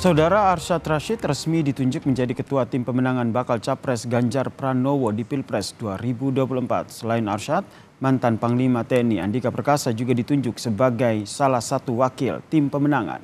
Saudara Arsyad Rashid resmi ditunjuk menjadi ketua tim pemenangan bakal capres Ganjar Pranowo di Pilpres 2024. Selain Arsyad, mantan Panglima TNI Andika Perkasa juga ditunjuk sebagai salah satu wakil tim pemenangan.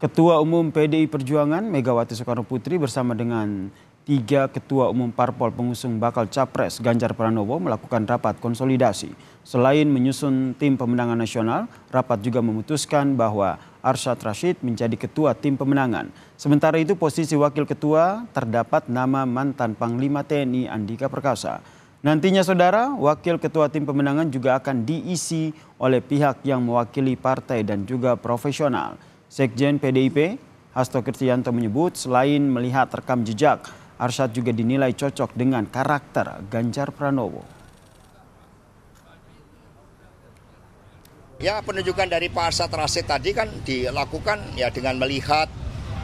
Ketua Umum PDI Perjuangan Megawati Soekarno Putri bersama dengan tiga ketua umum parpol pengusung bakal capres Ganjar Pranowo melakukan rapat konsolidasi. Selain menyusun tim pemenangan nasional, rapat juga memutuskan bahwa Arsyad Rashid menjadi ketua tim pemenangan. Sementara itu posisi wakil ketua terdapat nama mantan Panglima TNI Andika Perkasa. Nantinya saudara, wakil ketua tim pemenangan juga akan diisi oleh pihak yang mewakili partai dan juga profesional. Sekjen PDIP Hasto Kristianto menyebut selain melihat rekam jejak Arsyad juga dinilai cocok dengan karakter Ganjar Pranowo. Ya penunjukan dari Pak Arsyad Rasid tadi kan dilakukan ya dengan melihat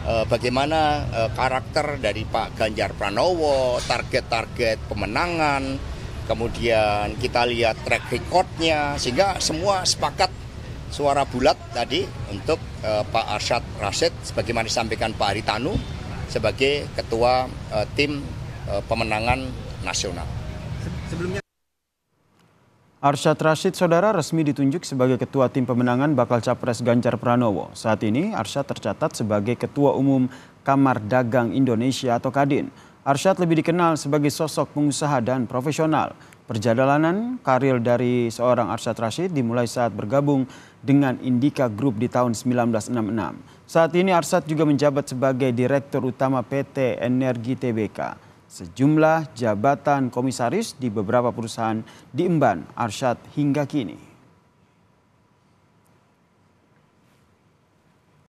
eh, bagaimana eh, karakter dari Pak Ganjar Pranowo, target-target pemenangan, kemudian kita lihat track recordnya, sehingga semua sepakat suara bulat tadi untuk eh, Pak Arsyad Rasid sebagaimana disampaikan Pak Aritanu sebagai ketua uh, tim uh, pemenangan nasional. Sebelumnya Arsyad Rashid Saudara resmi ditunjuk sebagai ketua tim pemenangan bakal capres Ganjar Pranowo. Saat ini Arsyad tercatat sebagai ketua umum Kamar Dagang Indonesia atau Kadin. Arsyad lebih dikenal sebagai sosok pengusaha dan profesional. Perjalanan karir dari seorang Arsyad Rashid dimulai saat bergabung dengan Indika Group di tahun 1966. Saat ini Arsat juga menjabat sebagai Direktur Utama PT Energi TBK. Sejumlah jabatan komisaris di beberapa perusahaan diemban Arsyad hingga kini.